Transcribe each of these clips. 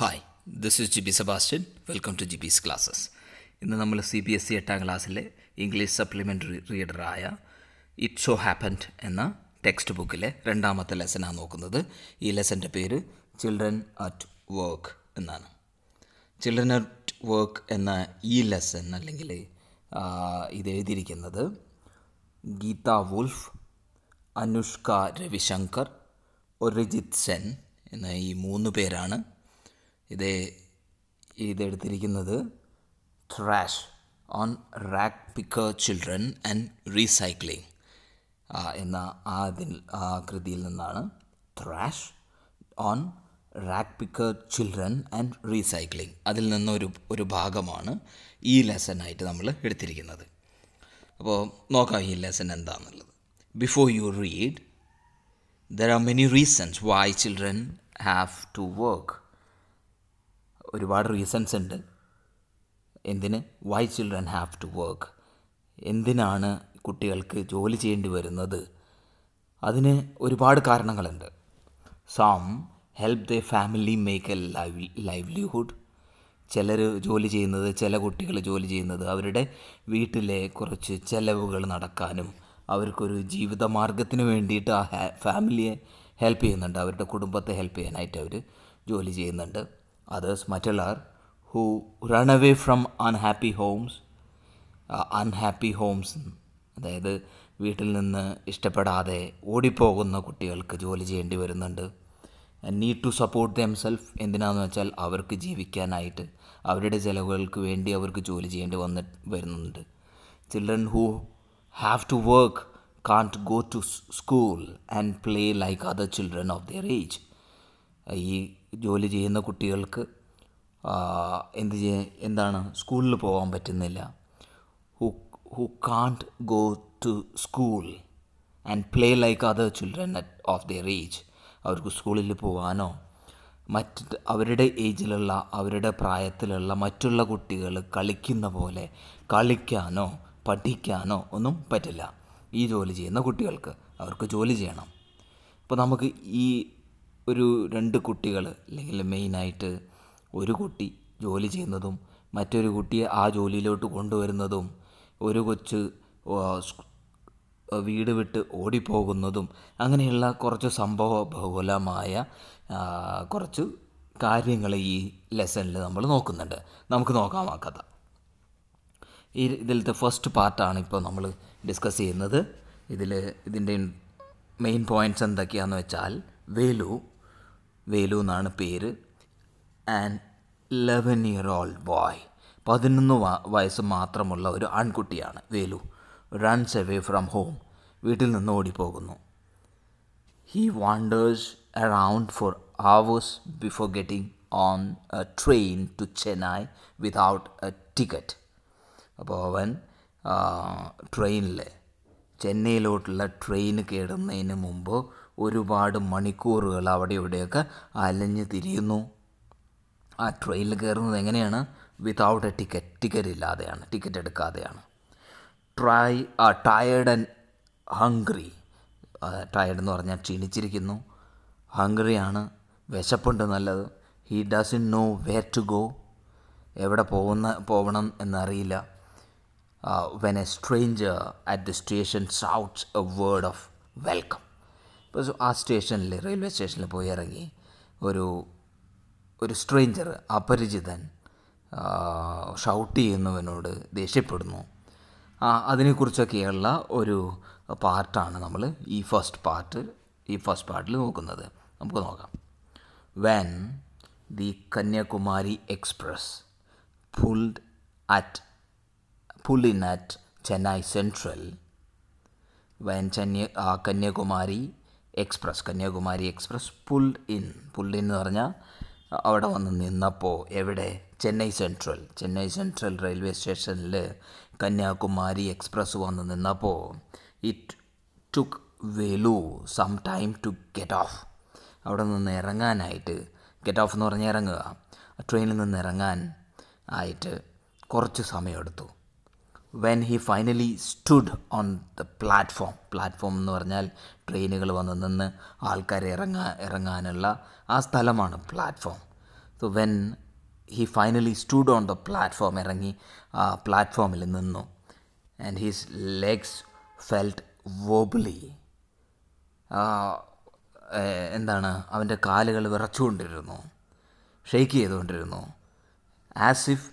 Hi this is Jibi Sebastian welcome to biz classes ഇന്ന് നമ്മൾ C B S C എട്ടാം ക്ലാസ്സിലെ ഇംഗ്ലീഷ് സപ്ലിമെൻ്ററി റീഡറായ ഇറ്റ് ഷോ ഹാപ്പൻഡ് എന്ന ടെക്സ്റ്റ് ബുക്കിലെ രണ്ടാമത്തെ ലെസനാണ് നോക്കുന്നത് ഈ ലെസൻ്റെ പേര് ചിൽഡ്രൻ അറ്റ് വർക്ക് എന്നാണ് ചിൽഡ്രൻ അറ്റ് വർക്ക് എന്ന ഈ ലെസൺ അല്ലെങ്കിൽ ഇത് എഴുതിയിരിക്കുന്നത് ഗീത വുൾഫ് അനുഷ്ക രവിശങ്കർ ഒരിജിത് സെൻ എന്ന ഈ മൂന്ന് പേരാണ് ഇതേ ഇതെടുത്തിരിക്കുന്നത് trash on rag picker children and recycling എന്ന ആ ഇതിൽ ആ കൃതിയിൽ നിന്നാണ് trash on rag picker children and recycling അതിൽ നിന്നൊരു ഒരു ഭാഗമാണ് ഈ ലെസനായിട്ട് നമ്മൾ എടുത്തിരിക്കുന്നത് അപ്പോൾ നോക്കാം ഈ ലെസൺ എന്താണെന്നുള്ളത് before you read there are many reasons why children have to work ഒരുപാട് റീസൺസ് ഉണ്ട് എന്തിന് why children have to work എന്തിനാണ് കുട്ടികൾക്ക് ജോലി ചെയ്യേണ്ടി വരുന്നത് അതിന് ഒരുപാട് കാരണങ്ങളുണ്ട് some help the family make a live livelihood ചിലർ ജോലി ചെയ്യുന്നത് ചില കുട്ടികൾ ജോലി ചെയ്യുന്നത് അവരുടെ വീട്ടിലെ കുറച്ച് ചിലവുകൾ നടക്കാനും അവർക്കൊരു മാർഗത്തിന് വേണ്ടിയിട്ട് ആ ഫാമിലിയെ ഹെൽപ്പ് ചെയ്യുന്നുണ്ട് അവരുടെ കുടുംബത്തെ ഹെൽപ്പ് ചെയ്യാനായിട്ട് അവർ ജോലി ചെയ്യുന്നുണ്ട് others matelar who run away from unhappy homes unhappy uh, homes അതായത് വീട്ടിൽ നിന്ന് ഇഷ്ടപ്പെടാതെ ഓടിപ്പോകുന്ന കുട്ടികൾക്ക് ജോലി ചെയ്യേണ്ടി വരുന്നുണ്ട് നീഡ് ടു സപ്പോർട്ട് സെൽഫ് എന്തിനാന്ന് വെച്ചാൽ അവർക്ക് ജീവിക്കാനായിട്ട് അവരുടെ ചിലവുകൾക്ക് വേണ്ടി അവർക്ക് ജോലി ചെയ്യേണ്ടി വന്ന് വരുന്നുണ്ട് children who have to work can't go to school and play like other children of their age ഈ ജോലി ചെയ്യുന്ന കുട്ടികൾക്ക് എന്ത് ചെയ്യാൻ എന്താണ് സ്കൂളിൽ പോകാൻ പറ്റുന്നില്ല who who can't go to school and play like other children at of their age അവർക്ക് സ്കൂളിൽ പോകാനോ മറ്റ് അവരുടെ ഏജിലുള്ള അവരുടെ പ്രായത്തിലുള്ള മറ്റുള്ള കുട്ടികൾ കളിക്കുന്ന പോലെ കളിക്കാനോ പഠിക്കാനോ ഒന്നും പറ്റില്ല ഈ ജോലി ചെയ്യുന്ന കുട്ടികൾക്ക് അവർക്ക് ജോലി ചെയ്യണം അപ്പോൾ നമുക്ക് ഈ ഒരു രണ്ട് കുട്ടികൾ അല്ലെങ്കിൽ മെയിനായിട്ട് ഒരു കുട്ടി ജോലി ചെയ്യുന്നതും മറ്റൊരു കുട്ടിയെ ആ ജോലിയിലോട്ട് കൊണ്ടുവരുന്നതും ഒരു കൊച്ച് വീട് വിട്ട് ഓടിപ്പോകുന്നതും അങ്ങനെയുള്ള കുറച്ച് സംഭവ ബഹുലമായ കുറച്ച് കാര്യങ്ങൾ ഈ ലെസണിൽ നമ്മൾ നോക്കുന്നുണ്ട് നമുക്ക് നോക്കാം ആ കഥ ഈ ഇതിലത്തെ ഫസ്റ്റ് പാർട്ടാണ് ഇപ്പോൾ നമ്മൾ ഡിസ്കസ് ചെയ്യുന്നത് ഇതിൽ ഇതിൻ്റെ മെയിൻ പോയിൻറ്റ്സ് എന്തൊക്കെയാണെന്ന് വെച്ചാൽ വേലു വേലു എന്നാണ് പേര് and eleven year old boy പതിനൊന്ന് വയസ്സ് മാത്രമുള്ള ഒരു ആൺകുട്ടിയാണ് Velu runs away from home വീട്ടിൽ നിന്ന് ഓടിപ്പോകുന്നു he wanders around for hours before getting on a train to Chennai without a ticket അപ്പോൾ അവൻ ട്രെയിനിൽ ചെന്നൈയിലോട്ടുള്ള ട്രെയിൻ കയറുന്നതിന് മുമ്പ് ഒരുപാട് മണിക്കൂറുകൾ അവിടെ ഇവിടെയൊക്കെ അലഞ്ഞു തിരിയുന്നു ആ ട്രെയിനിൽ കയറുന്നത് എങ്ങനെയാണ് വിതൗട്ട് എ ടിക്കറ്റ് ടിക്കറ്റ് ഇല്ലാതെയാണ് ടിക്കറ്റ് എടുക്കാതെയാണ് ട്രൈ ആ ടയേർഡ് ആൻഡ് ഹംഗ്രി ടയേർഡ് എന്ന് പറഞ്ഞാൽ ക്ഷീണിച്ചിരിക്കുന്നു ഹംഗ്രിയാണ് വിശപ്പുണ്ട് നല്ലത് doesn't know where to go എവിടെ പോകുന്ന പോകണം എന്നറിയില്ല when a stranger at the station shouts a word of welcome അപ്പോൾ ആ സ്റ്റേഷനിൽ റെയിൽവേ സ്റ്റേഷനിൽ പോയി ഇറങ്ങി ഒരു ഒരു സ്ട്രേഞ്ചർ അപരിചിതൻ ഷൗട്ട് ചെയ്യുന്നവനോട് ദേഷ്യപ്പെടുന്നു അതിനെക്കുറിച്ചൊക്കെയുള്ള ഒരു പാർട്ടാണ് നമ്മൾ ഈ ഫസ്റ്റ് പാർട്ട് ഈ ഫസ്റ്റ് പാർട്ടിൽ നോക്കുന്നത് നമുക്ക് നോക്കാം when the Kanyakumari express pulled at pull in at Chennai central when Chennai Kanyakumari express Kanyakumari express pull in pull in എന്ന് പറഞ്ഞാൽ അവിടെ വന്ന് നിന്നപ്പോൾ എവിടെ Chennai central Chennai central railway സ്റ്റേഷനിൽ കന്യാകുമാരി എക്സ്പ്രസ് വന്ന് നിന്നപ്പോൾ it took Velu some time to get off അവിടെ നിന്ന് ഇറങ്ങാനായിട്ട് ഗെറ്റ് ഓഫ് എന്ന് പറഞ്ഞാൽ ഇറങ്ങുക ട്രെയിനിൽ നിന്ന് ഇറങ്ങാൻ ആയിട്ട് കുറച്ച് സമയമെടുത്തു when he finally stood on the platform platform എന്ന് പറഞ്ഞാൽ ട്രെയിനുകൾ വന്ന് നിന്ന് ആൾക്കാരെ ഇറങ്ങാൻ ഇറങ്ങാനുള്ള ആ സ്ഥലമാണ് platform so when he finally stood on the platform ഇറങ്ങി ആ പ്ലാറ്റ്ഫോമിൽ നിന്നു and his legs felt wobbly എന്താണ് അവൻ്റെ കാലുകൾ വിറച്ചുകൊണ്ടിരുന്നു ഷെയ്ക്ക് ചെയ്തുകൊണ്ടിരുന്നു as if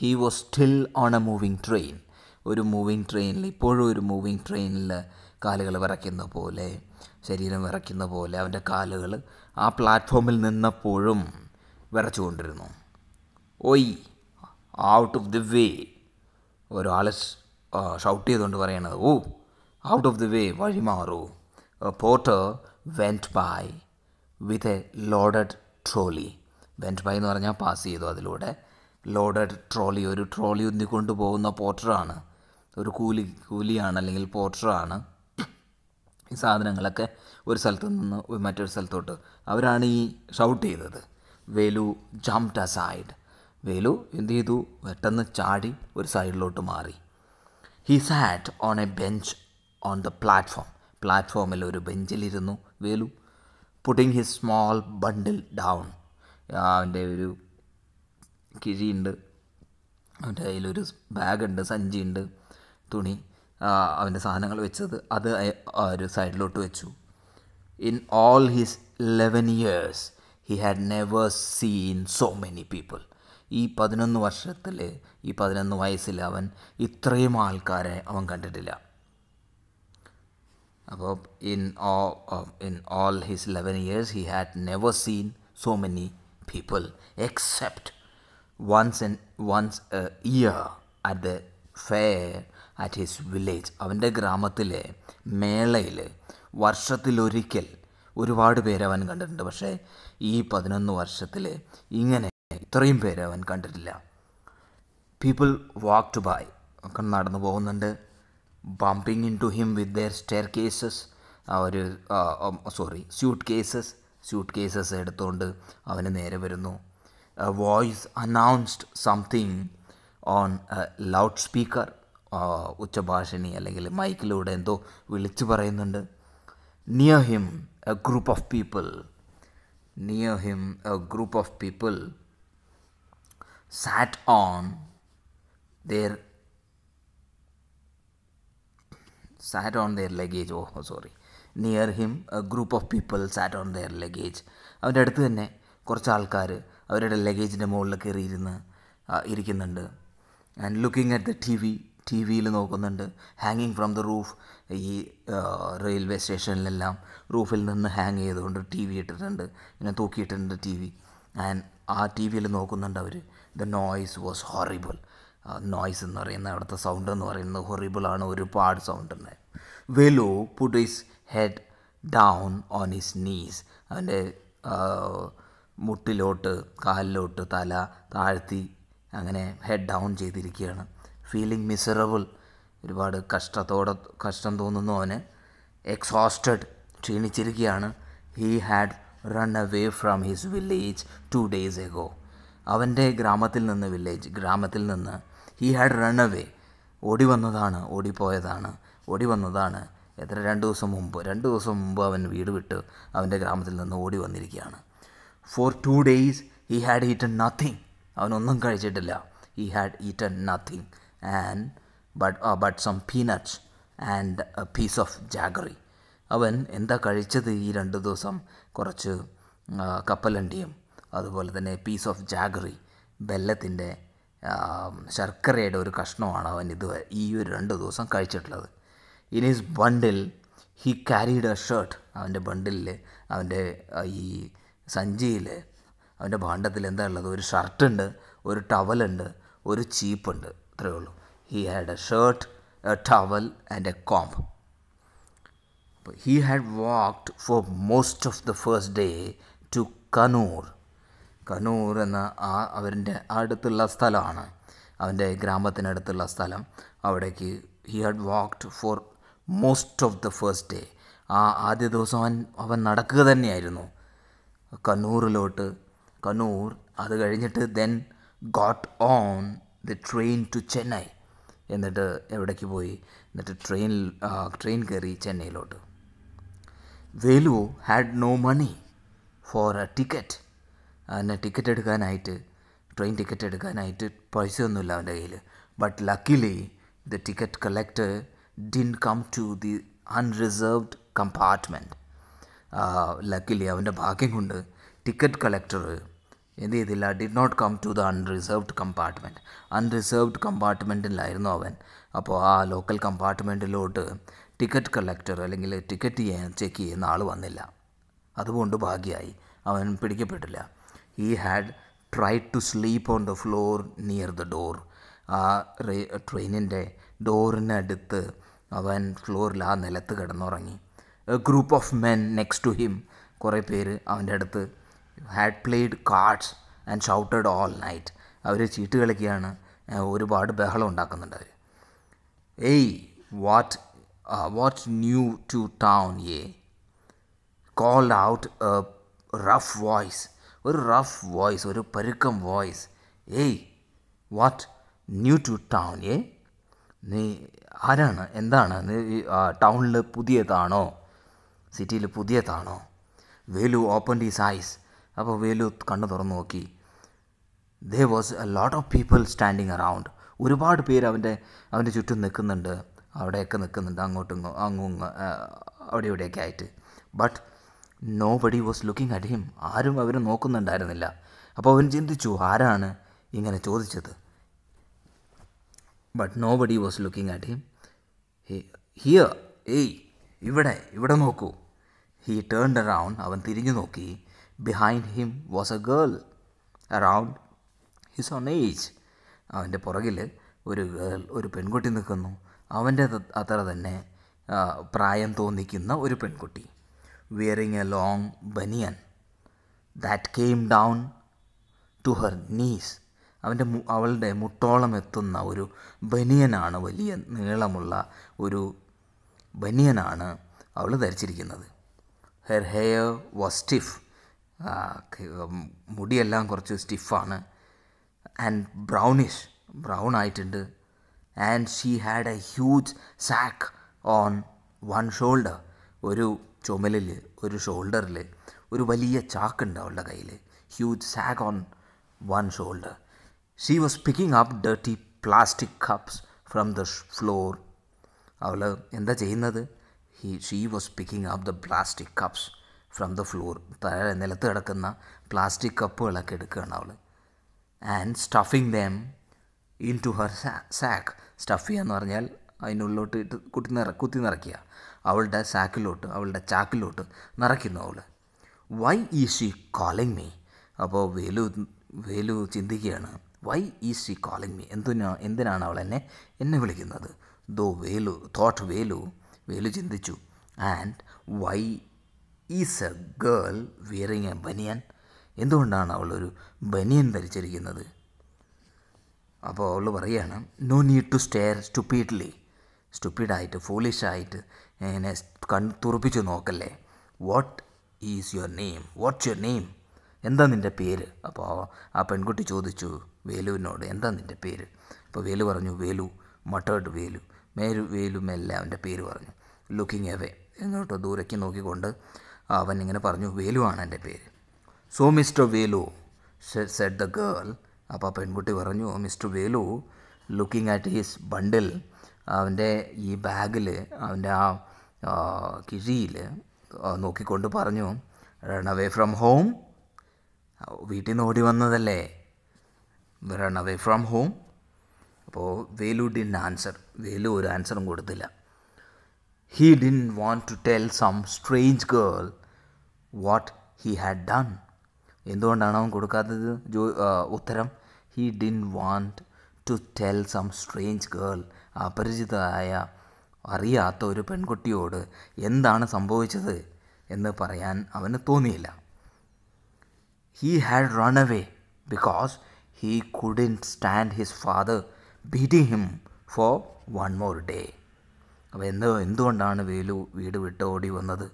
he was still on a moving train ഒരു മൂവിങ് ട്രെയിനിൽ ഇപ്പോഴും ഒരു മൂവിങ് ട്രെയിനിൽ കാലുകൾ വിറയ്ക്കുന്ന പോലെ ശരീരം വിറയ്ക്കുന്ന പോലെ അവൻ്റെ കാലുകൾ ആ പ്ലാറ്റ്ഫോമിൽ നിന്നപ്പോഴും വിറച്ചുകൊണ്ടിരുന്നു ഒയ് ഔട്ട് ഓഫ് ദി വേ ഒരാൾ ഷൗട്ട് ചെയ്തുകൊണ്ട് പറയണത് oh out of the way വഴി മാറൂ porter went by with a loaded trolley went by എന്ന് പറഞ്ഞാൽ പാസ് ചെയ്തു അതിലൂടെ ലോഡഡ് ട്രോളി ഒരു ട്രോളി ഒന്നിക്കൊണ്ട് പോകുന്ന പോർട്ടറാണ് ഒരു കൂലി കൂലിയാണ് അല്ലെങ്കിൽ പോർട്ടറാണ് ഈ സാധനങ്ങളൊക്കെ ഒരു സ്ഥലത്ത് നിന്ന് മറ്റൊരു സ്ഥലത്തോട്ട് അവരാണ് ഈ ഷൗട്ട് ചെയ്തത് Velu jumped aside Velu എന്ത് ചെയ്തു പെട്ടെന്ന് ചാടി ഒരു സൈഡിലോട്ട് മാറി he sat on a bench on the platform പ്ലാറ്റ്ഫോമിൽ ഒരു ബെഞ്ചിലിരുന്നു Velu putting his small bundle down അവൻ്റെ ഒരു കിഴിയുണ്ട് അവൻ്റെ കയ്യിലൊരു ബാഗുണ്ട് സഞ്ചിയുണ്ട് തുണി അവൻ്റെ സാധനങ്ങൾ വെച്ചത് അത് ഒരു സൈഡിലോട്ട് വെച്ചു in all his eleven years he had never seen so many people ഈ പതിനൊന്ന് വർഷത്തിൽ ഈ പതിനൊന്ന് വയസ്സിൽ അവൻ ഇത്രയും ആൾക്കാരെ അവൻ കണ്ടിട്ടില്ല അപ്പോൾ in oh in all his eleven years he had never seen so many people except once in once a year at the fair at his village അവൻ്റെ ഗ്രാമത്തിലെ മേളയിൽ വർഷത്തിലൊരിക്കൽ ഒരുപാട് പേരെ അവൻ കണ്ടിട്ടുണ്ട് പക്ഷേ ഈ പതിനൊന്ന് വർഷത്തിൽ ഇങ്ങനെ ഇത്രയും പേരെ അവൻ കണ്ടിട്ടില്ല പീപ്പിൾ വാക്ക് ടു ബൈ ഒക്കെ നടന്നു പോകുന്നുണ്ട് bumping into him with their stair cases ഒരു sorry suitcases suitcases എടുത്തുകൊണ്ട് അവന് നേരെ വരുന്നു voice announced something on loudspeaker ഉച്ചഭാഷണി അല്ലെങ്കിൽ മൈക്കിലൂടെ എന്തോ വിളിച്ചു പറയുന്നുണ്ട് near him a group of people near him a group of people sat on their sat on their luggage oh sorry near him a group of people sat on their luggage അവൻ്റെ അടുത്ത് തന്നെ കുറച്ച് ആൾക്കാർ അവരുടെ ലഗേജിൻ്റെ മുകളിൽ കയറിയിരുന്ന് ഇരിക്കുന്നുണ്ട് and looking at the T V T വിയിൽ നോക്കുന്നുണ്ട് ഹാങ്ങിങ് ഫ്രം ദ റൂഫ് ഈ റെയിൽവേ സ്റ്റേഷനിലെല്ലാം റൂഫിൽ നിന്ന് ഹാങ് ചെയ്തുകൊണ്ട് ടി വി ഇട്ടിട്ടുണ്ട് ഇങ്ങനെ തൂക്കിയിട്ടുണ്ട് ടി വി ആൻഡ് ആ ടി വിയിൽ നോക്കുന്നുണ്ട് അവർ the noise was horrible noise എന്ന് പറയുന്ന അവിടുത്തെ സൗണ്ട് എന്ന് പറയുന്നത് ഹൊറിബിളാണ് ഒരുപാട് സൗണ്ട് ഉണ്ടായി Velu put his head down on his knees അവൻ്റെ മുട്ടിലോട്ട് കാലിലോട്ട് തല താഴ്ത്തി അങ്ങനെ ഹെഡ് ഡൗൺ ചെയ്തിരിക്കുകയാണ് ഫീലിംഗ് മിസറബിൾ ഒരുപാട് കഷ്ടത്തോടെ കഷ്ടം തോന്നുന്നു അവന് എക്സോസ്റ്റഡ് ക്ഷീണിച്ചിരിക്കുകയാണ് he had run away from his village two days ago അവൻ്റെ ഗ്രാമത്തിൽ നിന്ന് വില്ലേജ് ഗ്രാമത്തിൽ നിന്ന് ഹീ ഹാഡ് റൺ അവേ ഓടി വന്നതാണ് ഓടിപ്പോയതാണ് ഓടി വന്നതാണ് എത്ര രണ്ട് ദിവസം മുമ്പ് രണ്ട് ദിവസം മുമ്പ് അവൻ വീട് വിട്ട് അവൻ്റെ ഗ്രാമത്തിൽ നിന്ന് ഓടി വന്നിരിക്കുകയാണ് for two days he had eaten nothing അവനൊന്നും കഴിച്ചിട്ടില്ല he had eaten nothing and but but some peanuts and a piece of jaggery അവൻ എന്താ കഴിച്ചത് ഈ രണ്ട് ദിവസം കുറച്ച് കപ്പലണ്ടിയും അതുപോലെ തന്നെ പീസ് ഓഫ് ജാഗറി ബെല്ലത്തിൻ്റെ ശർക്കരയുടെ ഒരു കഷ്ണമാണ് അവൻ ഇത് ഈ ഒരു രണ്ട് ദിവസം കഴിച്ചിട്ടുള്ളത് in his bundle he carried a shirt അവൻ്റെ ബണ്ടിലിൽ അവൻ്റെ ഈ സഞ്ചിയിൽ അവൻ്റെ ഭാണ്ഡത്തിൽ എന്താ ഉള്ളത് ഒരു ഷർട്ടുണ്ട് ഒരു ടവലുണ്ട് ഒരു ചീപ്പുണ്ട് അത്രേ ഉള്ളൂ he had a shirt a towel and a comb he had walked for most of the first day to Kannur Kannur എന്ന ആ അവരിൻ്റെ അടുത്തുള്ള സ്ഥലമാണ് അവൻ്റെ ഗ്രാമത്തിനടുത്തുള്ള സ്ഥലം അവിടേക്ക് he had walked for most of the first day ആ ആദ്യ ദിവസം അവൻ അവൻ നടക്കുക തന്നെയായിരുന്നു കണ്ണൂരിലോട്ട് കണ്ണൂർ അത് കഴിഞ്ഞിട്ട് then got on the train to Chennai എന്നിട്ട് എവിടേക്ക് പോയി എന്നിട്ട് ട്രെയിനിൽ ട്രെയിൻ കയറി ചെന്നൈയിലോട്ട് Velu had no money for a ticket അതിന് ടിക്കറ്റ് എടുക്കാനായിട്ട് ട്രെയിൻ ടിക്കറ്റ് എടുക്കാനായിട്ട് പൈസ ഒന്നുമില്ല അവൻ്റെ കയ്യിൽ but luckily the ticket collector didn't come to the unreserved compartment luckily അവൻ്റെ ഭാഗ്യം കൊണ്ട് ടിക്കറ്റ് കളക്ടർ എന്ത് ചെയ്തില്ല did not come to the unreserved compartment unreserved കമ്പാർട്ട്മെൻറ്റിലായിരുന്നു അവൻ അപ്പോൾ ആ ലോക്കൽ കമ്പാർട്ട്മെൻറ്റിലോട്ട് ടിക്കറ്റ് കളക്ടർ അല്ലെങ്കിൽ ടിക്കറ്റ് ചെയ്യാൻ ചെക്ക് ചെയ്യുന്ന ആൾ വന്നില്ല അതുകൊണ്ട് ഭാഗ്യമായി അവൻ പിടിക്കപ്പെട്ടില്ല ഈ had tried to sleep on the floor near the door ആ ട്രെയിനിൻ്റെ ഡോറിനടുത്ത് അവൻ ഫ്ലോറിൽ ആ നിലത്ത് കിടന്നുറങ്ങി a group of men next to him കുറേ പേര് അവൻ്റെ അടുത്ത് had played cards and shouted all night അവർ ചീട്ട് കളിക്കുകയാണ് ഒരുപാട് ബഹളം ഉണ്ടാക്കുന്നുണ്ട് അവർ hey what what new to town a called out rough voice ഒരു റഫ് വോയ്സ് ഒരു പരുക്കം voice hey what new to town ഏ നീ ആരാണ് എന്താണ് നീ ടൗണിൽ പുതിയതാണോ സിറ്റിയിൽ പുതിയതാണോ വേലു ഓപ്പൺ ഡി സൈസ് അപ്പോൾ വേലു കണ്ണു തുറന്നു നോക്കി there was a lot of people standing around ഒരുപാട് പേര് അവൻ്റെ അവൻ്റെ ചുറ്റും നിൽക്കുന്നുണ്ട് അവിടെയൊക്കെ നിൽക്കുന്നുണ്ട് അങ്ങോട്ടും അങ്ങും അവിടെ ഇവിടെയൊക്കെ ആയിട്ട് but nobody was looking at him ആരും അവരെ നോക്കുന്നുണ്ടായിരുന്നില്ല അപ്പോൾ അവൻ ചിന്തിച്ചു ആരാണ് ഇങ്ങനെ ചോദിച്ചത് but nobody was looking at him here hey ഇവിടെ ഇവിടെ നോക്കൂ ഹീ ടേൺ അറൗണ്ട് അവൻ തിരിഞ്ഞു നോക്കി behind him was a girl around his own age അവൻ്റെ പുറകിൽ ഒരു ഗേൾ ഒരു പെൺകുട്ടി നിൽക്കുന്നു അവൻ്റെ അത്ര തന്നെ പ്രായം തോന്നിക്കുന്ന ഒരു പെൺകുട്ടി wearing a long banian that came down to her knees അവൻ്റെ മു അവളുടെ മുട്ടോളം എത്തുന്ന ഒരു ബനിയനാണ് വലിയ നീളമുള്ള ഒരു ബനിയനാണ് അവൾ ധരിച്ചിരിക്കുന്നത് ഹെർ ഹെയർ വാസ് സ്റ്റിഫ് മുടിയെല്ലാം കുറച്ച് സ്റ്റിഫാണ് ആൻഡ് ബ്രൗണിഷ് ബ്രൗൺ ആയിട്ടുണ്ട് and she had a huge sack on one shoulder ഒരു ചുമലിൽ ഒരു ഷോൾഡറിൽ ഒരു വലിയ ചാക്കുണ്ട് അവളുടെ കയ്യിൽ huge sack on one shoulder she was picking up dirty plastic cups from the floor അവൾ എന്താ ചെയ്യുന്നത് he she was picking up the plastic cups from the floor താഴെ നിലത്ത് കിടക്കുന്ന പ്ലാസ്റ്റിക് കപ്പുകളൊക്കെ എടുക്കുകയാണ് അവൾ and stuffing them into her sack stuff ചെയ്യുക എന്ന് പറഞ്ഞാൽ അതിനുള്ളിലോട്ട് ഇട്ട് കുത്തി നിറ കുത്തി നിറയ്ക്കുക അവളുടെ സാക്കിലോട്ട് അവളുടെ ചാക്കിലോട്ട് നിറയ്ക്കുന്നു അവൾ why is she calling me അപ്പോൾ വേലു വേലു ചിന്തിക്കുകയാണ് why is she calling me എന്തിനാ എന്തിനാണ് അവൾ എന്നെ എന്നെ വിളിക്കുന്നത് ദോ വേലു തോട്ട് വേലു വേലു ചിന്തിച്ചു and why is a girl wearing a banian എന്തുകൊണ്ടാണ് അവളൊരു ബനിയൻ ധരിച്ചിരിക്കുന്നത് അപ്പോൾ അവൾ പറയുകയാണ് no need to stare stupidly സ്റ്റുപ്പീഡായിട്ട് ഫോളിഷായിട്ട് എന്നെ കൺ തുറപ്പിച്ചു നോക്കല്ലേ what is your name what's your name എന്താ നിൻ്റെ പേര് അപ്പോൾ ആ പെൺകുട്ടി ചോദിച്ചു വേലുവിനോട് എന്താ നിൻ്റെ പേര് അപ്പോൾ വേലു പറഞ്ഞു വേലു മട്ടേർഡ് വേലു മേരു വേലുമെല്ലാം അവൻ്റെ പേര് പറഞ്ഞു ലുക്കിംഗ് എവേ എന്നോട്ടോ ദൂരയ്ക്ക് നോക്കിക്കൊണ്ട് അവൻ ഇങ്ങനെ പറഞ്ഞു വേലു ആണ് എൻ്റെ പേര് so mister Velu said the girl അപ്പോൾ പെൺകുട്ടി പറഞ്ഞു mister Velu looking at his bundle അവൻ്റെ ഈ ബാഗിൽ അവൻ്റെ ആ കിഴിയിൽ നോക്കിക്കൊണ്ട് പറഞ്ഞു റൺ അവേ ഫ്രം ഹോം വീട്ടിൽ നിന്ന് ഓടി വന്നതല്ലേ റൺ അവേ ഫ്രം ഹോം അപ്പോൾ വേലു ഡിൻ ആൻസർ വേലു ഒരു ആൻസറും കൊടുത്തില്ല He didn't want to tell some strange girl what he had done. എന്തുകൊണ്ടാണ് അവൻ കൊടുക്കാത്തത് ജോ ഉത്തരം he didn't want to tell some strange girl അപരിചിതമായ അറിയാത്ത ഒരു പെൺകുട്ടിയോട് എന്താണ് സംഭവിച്ചത് എന്ന് പറയാൻ അവന് തോന്നിയില്ല he had run away because he couldn't stand his father beating him for one more day അപ്പോൾ എന്ത് എന്തുകൊണ്ടാണ് വേലു വീട് വിട്ട് ഓടി വന്നത്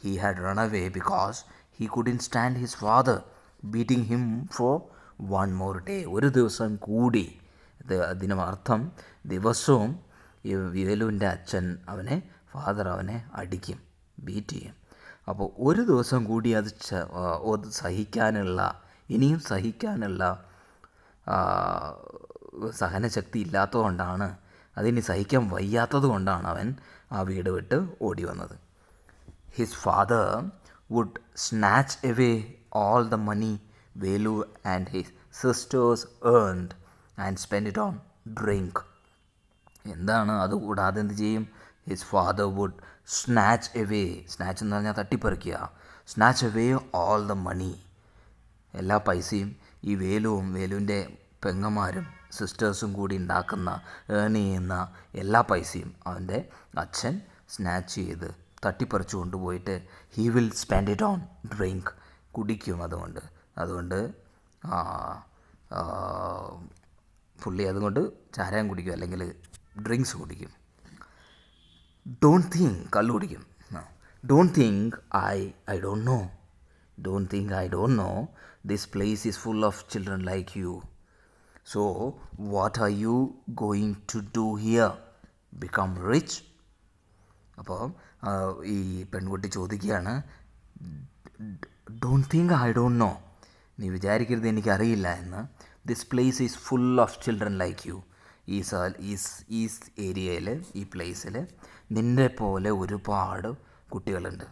he had run away because he couldn't stand his father beating him for one more day ഒരു ദിവസം കൂടി ഇത് അതിനും അർത്ഥം ദിവസവും വേലുവിൻ്റെ അച്ഛൻ അവനെ ഫാദർ അവനെ അടിക്കും ബീറ്റ് ചെയ്യും അപ്പോൾ ഒരു ദിവസം കൂടി അത് സഹിക്കാനുള്ള ഇനിയും സഹിക്കാനുള്ള സഹനശക്തി ഇല്ലാത്തതുകൊണ്ടാണ് അതിന് സഹിക്കാൻ വയ്യാത്തത് കൊണ്ടാണ് അവൻ ആ വീട് വിട്ട് ഓടി വന്നത് his father would snatch away all the money Velu and his sisters earned and spend it on drink എന്താണ് അത് കൂടാതെ എന്ത് ചെയ്യും his father would snatch away snatch എന്ന് പറഞ്ഞാൽ തട്ടിപ്പറിക്കുക snatch away all the money എല്ലാ പൈസയും ഈ വേലുവും വേലുവിൻ്റെ പെങ്ങന്മാരും സിസ്റ്റേഴ്സും കൂടി ഉണ്ടാക്കുന്ന ഏൺ ചെയ്യുന്ന എല്ലാ പൈസയും അവൻ്റെ അച്ഛൻ സ്നാച്ച് ചെയ്ത് തട്ടിപ്പറിച്ചു കൊണ്ടുപോയിട്ട് he will spend it on drink കുടിക്കും അതുകൊണ്ട് അതുകൊണ്ട് പുള്ളി അതുകൊണ്ട് ചാരം കുടിക്കും അല്ലെങ്കിൽ ഡ്രിങ്ക്സ് കുടിക്കും ഡോണ്ട് തിങ്ക് കള്ളു കുടിക്കും don't think I I don't know don't think I don't know this place is full of children like you So, what are you going to do here? Become rich അപ്പോൾ ഈ പെൺകുട്ടി ചോദിക്കുകയാണ് don't think I don't know നീ വിചാരിക്കരുത് എനിക്കറിയില്ല എന്ന് this place is full of children like you ഈ സാൽ ഈസ് ഈ ഏരിയയിൽ ഈ പ്ലേസിൽ നിൻ്റെ പോലെ ഒരുപാട് കുട്ടികളുണ്ട്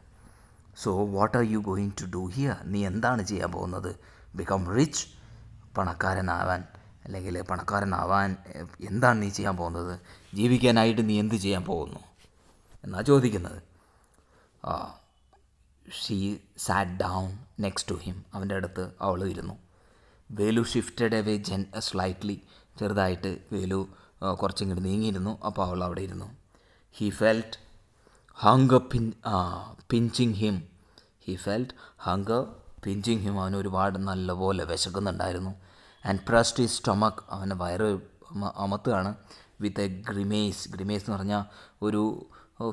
so what are you going to do here നീ എന്താണ് ചെയ്യാൻ പോകുന്നത് ബിക്കം റിച്ച് പണക്കാരനാവാൻ അല്ലെങ്കിൽ പണക്കാരനാവാൻ എന്താണ് നീ ചെയ്യാൻ പോകുന്നത് ജീവിക്കാനായിട്ട് നീ എന്ത് ചെയ്യാൻ പോകുന്നു എന്നാണ് ചോദിക്കുന്നത് she sat down next to him അവൻ്റെ അടുത്ത് അവൾ ഇരുന്നു വേലു ഷിഫ്റ്റഡ് എവേ ജെൻ സ്ലൈറ്റ്ലി ചെറുതായിട്ട് വേലു കുറച്ചിങ്ങോട്ട് നീങ്ങിയിരുന്നു അപ്പോൾ അവൾ അവിടെ ഇരുന്നു he felt hunger pin pinching him he felt hunger pinching him അവന് ഒരുപാട് നല്ലപോലെ വിശക്കുന്നുണ്ടായിരുന്നു ആൻഡ് പ്രസ്ഡ് ഈ സ്റ്റൊമക്ക് അവൻ്റെ വയറ് അമത്തുകയാണ് വിത്ത് എ ഗ്രിമേസ് ഗ്രിമേസ് എന്ന് പറഞ്ഞാൽ ഒരു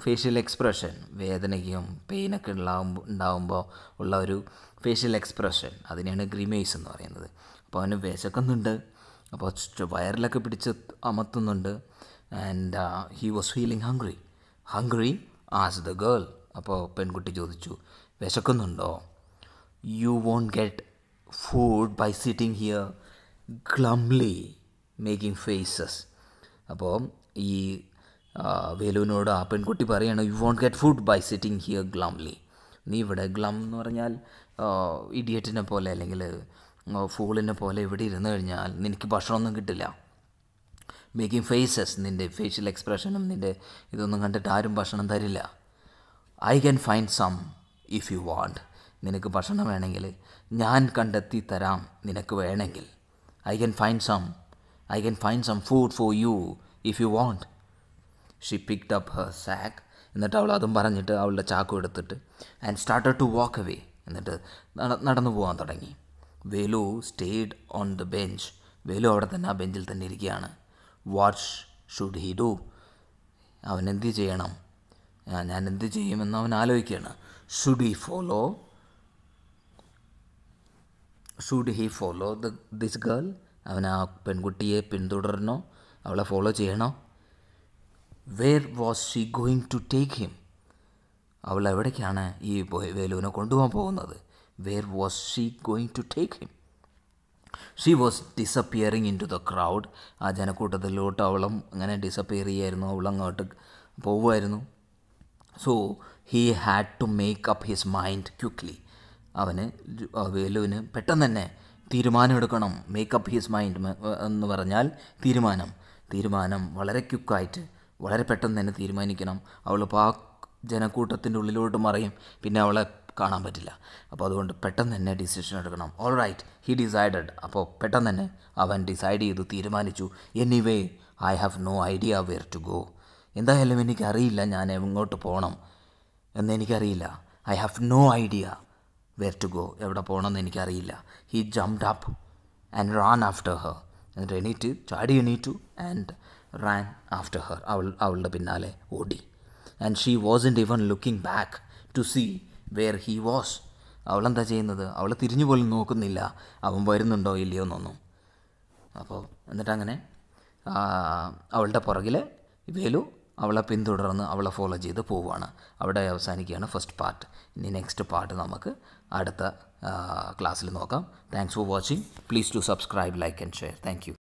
ഫേഷ്യൽ എക്സ്പ്രഷൻ വേദനയ്ക്കും പെയിനൊക്കെ ഉണ്ടാകുമ്പോൾ ഉണ്ടാകുമ്പോൾ ഉള്ള ഒരു ഫേഷ്യൽ എക്സ്പ്രഷൻ അതിനെയാണ് ഗ്രിമേസ് എന്ന് പറയുന്നത് അപ്പോൾ അവന് വിശക്കുന്നുണ്ട് അപ്പോൾ വയറിലൊക്കെ പിടിച്ച് അമത്തുന്നുണ്ട് and he was feeling hungry hungry ആസ് ദ ഗേൾ അപ്പോൾ പെൺകുട്ടി ചോദിച്ചു വിശക്കുന്നുണ്ടോ you won't get food by sitting here glumly making faces അപ്പോൾ ഈ വേലുവിനോട് ആ പെൺകുട്ടി പറയുകയാണ് you won't get food by sitting here glumly നീ ഇവിടെ ഗ്ലം എന്ന് പറഞ്ഞാൽ ഇഡിയറ്റിനെ പോലെ അല്ലെങ്കിൽ ഫൂളിനെ പോലെ ഇവിടെ ഇരുന്ന് കഴിഞ്ഞാൽ നിനക്ക് ഭക്ഷണമൊന്നും കിട്ടില്ല മേക്കിംഗ് ഫേസസ് നിൻ്റെ ഫേഷ്യൽ എക്സ്പ്രഷനും നിൻ്റെ ഇതൊന്നും കണ്ടിട്ട് ആരും ഭക്ഷണം തരില്ല I can find some if you want നിനക്ക് ഭക്ഷണം വേണമെങ്കിൽ ഞാൻ കണ്ടെത്തി തരാം നിനക്ക് വേണമെങ്കിൽ I can find some I can find some food for you if you want she picked up her sack എന്നിട്ട് അവൾ അതും പറഞ്ഞിട്ട് അവളുടെ ചാക്കു എടുത്തിട്ട് and started to walk away എന്നിട്ട് നടന്നു പോകാൻ തുടങ്ങി Velu stayed on the bench Velu അവിടെ തന്നെ ആ ബെഞ്ചിൽ തന്നെ ഇരിക്കുകയാണ് വാട്ട് ഷുഡ് ഹി ഡു അവൻ എന്ത് ചെയ്യണം ഞാൻ എന്ത് ചെയ്യുമെന്ന് അവൻ ആലോചിക്കുകയാണ് should he follow should he follow the this girl അവൻ ആ പെൺകുട്ടിയെ പിന്തുടരണോ അവളെ ഫോളോ ചെയ്യണോ where was she going to take him അവൾ എവിടേക്കാണ് ഈ വേലുവിനെ കൊണ്ടുപോകാൻ പോകുന്നത് where was she going to take him she was disappearing into the crowd ആ ജനക്കൂട്ടത്തിലോട്ട് അവളും അങ്ങനെ ഡിസപ്പിയർ ചെയ്യായിരുന്നു അവളങ്ങോട്ട് പോവുമായിരുന്നു so he had to make up his mind quickly അവന് വേലുവിന് പെട്ടെന്ന് തന്നെ തീരുമാനമെടുക്കണം മേക്കപ്പ് ഹീസ് മൈൻഡ് എന്ന് പറഞ്ഞാൽ തീരുമാനം തീരുമാനം വളരെ ക്യുക്കായിട്ട് വളരെ പെട്ടെന്ന് തന്നെ തീരുമാനിക്കണം അവൾ അപ്പോൾ ആ ജനക്കൂട്ടത്തിൻ്റെ ഉള്ളിലോട്ട് മറിയും പിന്നെ അവളെ കാണാൻ പറ്റില്ല അപ്പോൾ അതുകൊണ്ട് പെട്ടെന്ന് തന്നെ ഡിസിഷൻ എടുക്കണം ഓൾ റൈറ്റ് ഹി ഡിസൈഡഡ് അപ്പോൾ പെട്ടെന്ന് തന്നെ അവൻ ഡിസൈഡ് ചെയ്ത് തീരുമാനിച്ചു anyway I have no idea where to go എന്തായാലും എനിക്കറിയില്ല ഞാൻ എങ്ങോട്ട് പോകണം എന്നെനിക്കറിയില്ല I have no idea where to go എവിടെ പോകണമെന്ന് എനിക്കറിയില്ല he jumped up and ran after her എന്നിട്ട് എണീറ്റ് ചാടി എണീറ്റു ആൻഡ് റാൻ ആഫ്റ്റർ ഹർ അവൾ അവളുടെ പിന്നാലെ ഓടി and she wasn't even looking back to see where he was അവളെന്താ ചെയ്യുന്നത് അവൾ തിരിഞ്ഞു പോലും നോക്കുന്നില്ല അവൻ വരുന്നുണ്ടോ ഇല്ലയോ എന്നൊന്നും അപ്പോൾ എന്നിട്ടങ്ങനെ അവളുടെ പുറകിൽ വേലു അവളെ പിന്തുടർന്ന് അവളെ ഫോളോ ചെയ്ത് പോവുകയാണ് അവിടെ അവസാനിക്കുകയാണ് ഫസ്റ്റ് പാർട്ട് ഇനി നെക്സ്റ്റ് പാർട്ട് നമുക്ക് അടുത്ത ക്ലാസ്സിൽ നോക്കാം thanks for watching please to subscribe like and share thank